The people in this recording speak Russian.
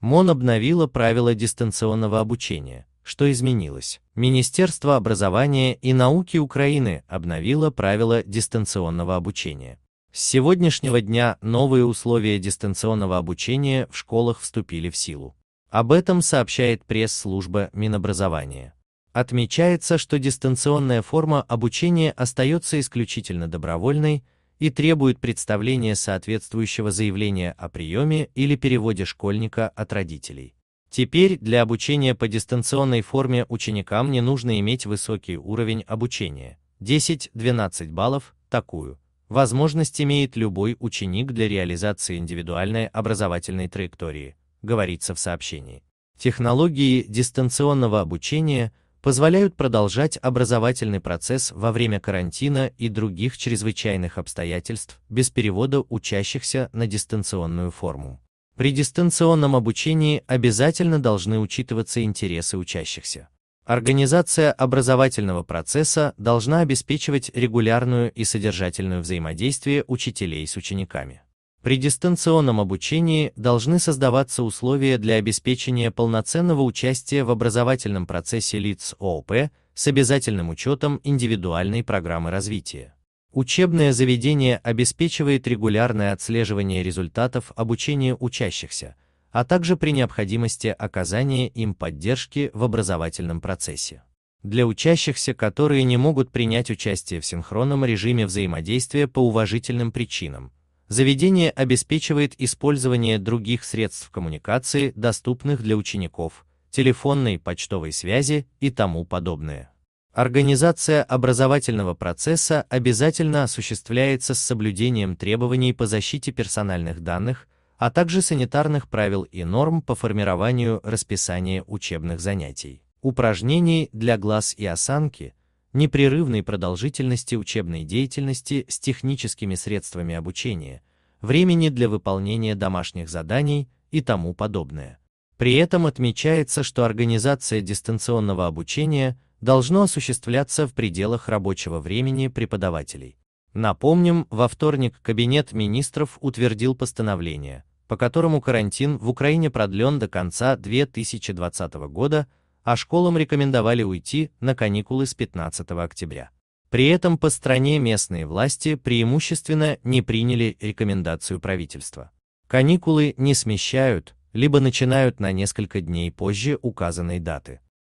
МОН обновила правила дистанционного обучения. Что изменилось? Министерство образования и науки Украины обновило правила дистанционного обучения. С сегодняшнего дня новые условия дистанционного обучения в школах вступили в силу. Об этом сообщает пресс-служба Минобразования. Отмечается, что дистанционная форма обучения остается исключительно добровольной, и требует представления соответствующего заявления о приеме или переводе школьника от родителей. Теперь для обучения по дистанционной форме ученикам не нужно иметь высокий уровень обучения, 10-12 баллов, такую, возможность имеет любой ученик для реализации индивидуальной образовательной траектории, говорится в сообщении. Технологии дистанционного обучения – позволяют продолжать образовательный процесс во время карантина и других чрезвычайных обстоятельств без перевода учащихся на дистанционную форму. При дистанционном обучении обязательно должны учитываться интересы учащихся. Организация образовательного процесса должна обеспечивать регулярную и содержательную взаимодействие учителей с учениками. При дистанционном обучении должны создаваться условия для обеспечения полноценного участия в образовательном процессе лиц ООП с обязательным учетом индивидуальной программы развития. Учебное заведение обеспечивает регулярное отслеживание результатов обучения учащихся, а также при необходимости оказания им поддержки в образовательном процессе. Для учащихся, которые не могут принять участие в синхронном режиме взаимодействия по уважительным причинам, заведение обеспечивает использование других средств коммуникации, доступных для учеников, телефонной, почтовой связи и тому подобное. Организация образовательного процесса обязательно осуществляется с соблюдением требований по защите персональных данных, а также санитарных правил и норм по формированию расписания учебных занятий, упражнений для глаз и осанки, непрерывной продолжительности учебной деятельности с техническими средствами обучения, времени для выполнения домашних заданий и тому подобное. При этом отмечается, что организация дистанционного обучения должно осуществляться в пределах рабочего времени преподавателей. Напомним, во вторник Кабинет министров утвердил постановление, по которому карантин в Украине продлен до конца 2020 года, а школам рекомендовали уйти на каникулы с 15 октября. При этом по стране местные власти преимущественно не приняли рекомендацию правительства. Каникулы не смещают, либо начинают на несколько дней позже указанной даты.